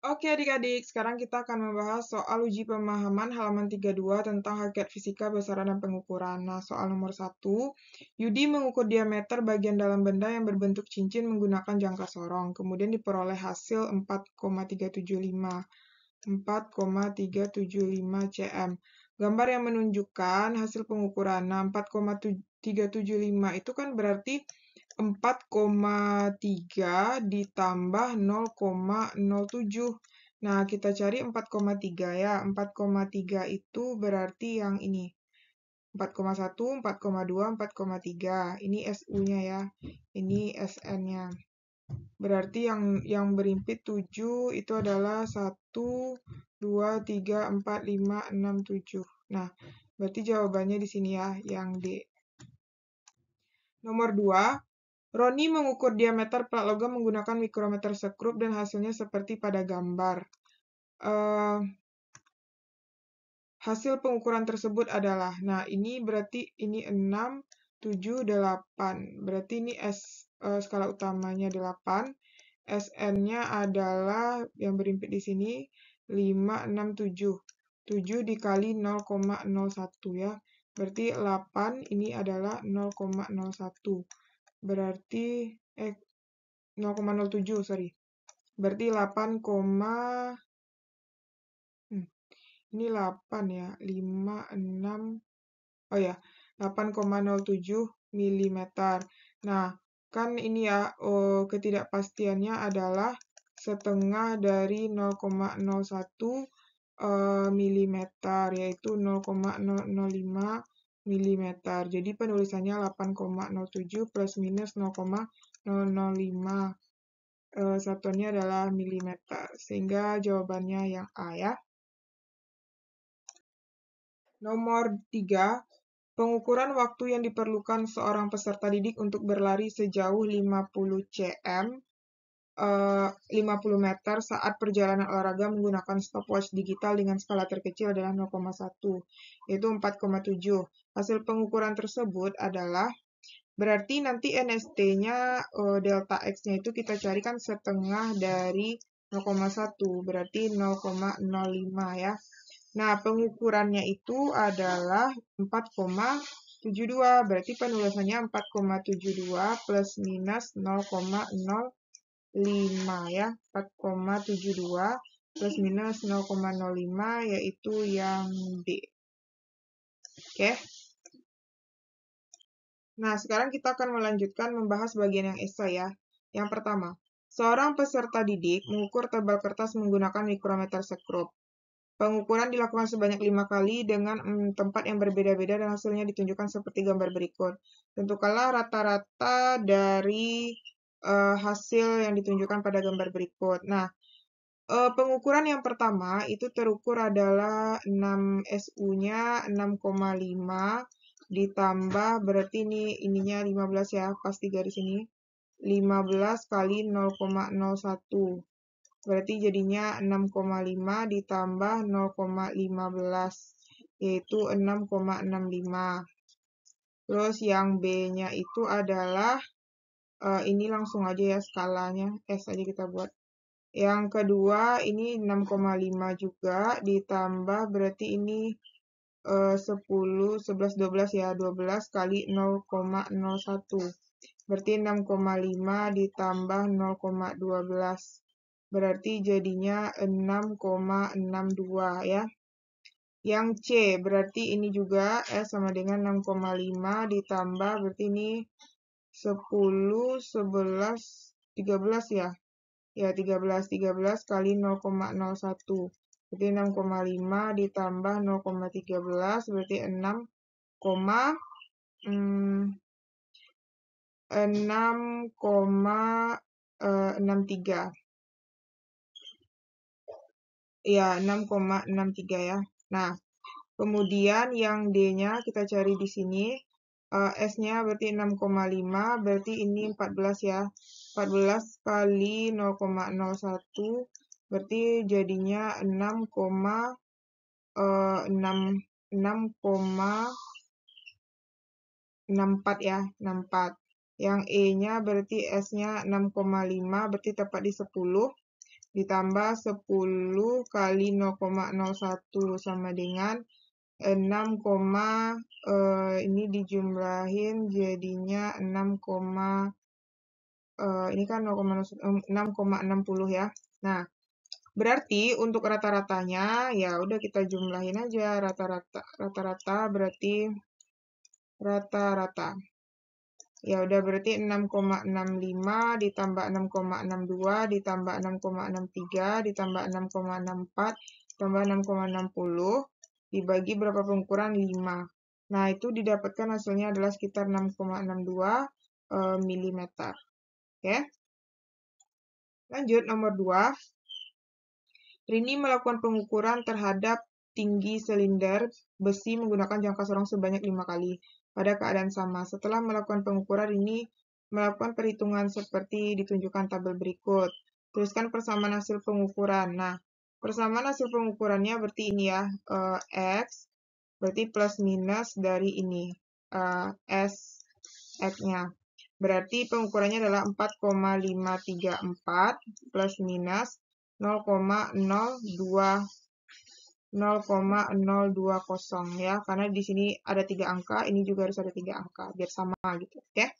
Oke adik-adik, sekarang kita akan membahas soal uji pemahaman halaman 32 tentang hakikat fisika besaran dan pengukuran. Nah, soal nomor 1, Yudi mengukur diameter bagian dalam benda yang berbentuk cincin menggunakan jangka sorong. Kemudian diperoleh hasil 4,375 4,375 cm. Gambar yang menunjukkan hasil pengukuran. 4,375 nah, itu kan berarti 4,3 ditambah 0,07. Nah, kita cari 4,3 ya. 4,3 itu berarti yang ini. 4,1, 4,2, 4,3. Ini SU-nya ya. Ini SN-nya. Berarti yang yang berimpit 7 itu adalah 1, 2, 3, 4, 5, 6, 7. Nah, berarti jawabannya di sini ya, yang D. Nomor 2, Roni mengukur diameter plat logam menggunakan mikrometer sekrup dan hasilnya seperti pada gambar. Uh, hasil pengukuran tersebut adalah, nah ini berarti ini 6, 7, 8. Berarti ini S uh, skala utamanya 8. SN-nya adalah yang berimpit di sini 5, 6, 7. 7 dikali 0,01 ya. Berarti 8 ini adalah 0,01 berarti eh 0,07 sorry berarti 8, hmm, ini 8 ya 5 6 oh ya 8,07 mm nah kan ini ya oh, ketidakpastiannya adalah setengah dari 0,01 eh, mm yaitu 0,005 mm. Jadi penulisannya 8,07 plus minus 0,005. satunya eh, satuannya adalah milimeter. Sehingga jawabannya yang A ya. Nomor 3, pengukuran waktu yang diperlukan seorang peserta didik untuk berlari sejauh 50 cm 50 eh, meter saat perjalanan olahraga menggunakan stopwatch digital dengan skala terkecil adalah 0,1, yaitu 4,7. Hasil pengukuran tersebut adalah berarti nanti NST-nya eh, delta X-nya itu kita carikan setengah dari 0,1, berarti 0,05 ya. Nah, pengukurannya itu adalah 4,72, berarti penulisannya 4,72 plus minus 0,0 5 ya 4,72 plus minus 0,05 yaitu yang D oke nah sekarang kita akan melanjutkan membahas bagian yang esai ya yang pertama seorang peserta didik mengukur tebal kertas menggunakan mikrometer sekrup Pengukuran dilakukan sebanyak lima kali dengan mm, tempat yang berbeda-beda dan hasilnya ditunjukkan seperti gambar berikut. Tentukanlah rata-rata dari uh, hasil yang ditunjukkan pada gambar berikut. Nah, uh, pengukuran yang pertama itu terukur adalah 6 SU-nya 6,5 ditambah berarti ini ininya 15 ya, pasti garis ini. 15 kali 0,01. Berarti jadinya 6,5 ditambah 0,15 yaitu 6,65. Terus yang B-nya itu adalah uh, ini langsung aja ya skalanya S aja kita buat yang kedua ini 6,5 juga ditambah berarti ini uh, 10 11 12 ya 12 kali 0,01 berarti 6,5 ditambah 0,12 berarti jadinya 6,62 ya yang C berarti ini juga S sama dengan 6,5 ditambah berarti ini 10, 11, 13 ya. Ya, 13. 13 kali 0,01. Berarti 6,5 ditambah 0,13 berarti 6, hmm, 6,63. Eh, ya, 6,63 ya. Nah, kemudian yang D-nya kita cari di sini uh, S-nya berarti 6,5, berarti ini 14 ya. 14 kali 0,01 berarti jadinya 6, 6,64 eh, ya, 64. Yang E-nya berarti S-nya 6,5, berarti tepat di 10. Ditambah 10 kali 0,01 sama dengan 6, eh, ini dijumlahin jadinya 6, eh, ini kan 6,60 eh, ya. Nah, berarti untuk rata-ratanya ya udah kita jumlahin aja rata-rata rata-rata berarti rata-rata. Ya udah berarti 6,65 ditambah 6,62 ditambah 6,63 ditambah 6,64 ditambah 6,60 dibagi berapa pengukuran 5. Nah, itu didapatkan hasilnya adalah sekitar 6,62 mm. Oke. Lanjut, nomor 2. Rini melakukan pengukuran terhadap tinggi silinder besi menggunakan jangka sorong sebanyak 5 kali pada keadaan sama. Setelah melakukan pengukuran, Rini melakukan perhitungan seperti ditunjukkan tabel berikut. Tuliskan persamaan hasil pengukuran. Nah, Persamaan hasil pengukurannya berarti ini ya, uh, X berarti plus minus dari ini, uh, S X-nya. Berarti pengukurannya adalah 4,534 plus minus 0,02 0,020 ya karena di sini ada tiga angka ini juga harus ada tiga angka biar sama gitu oke okay?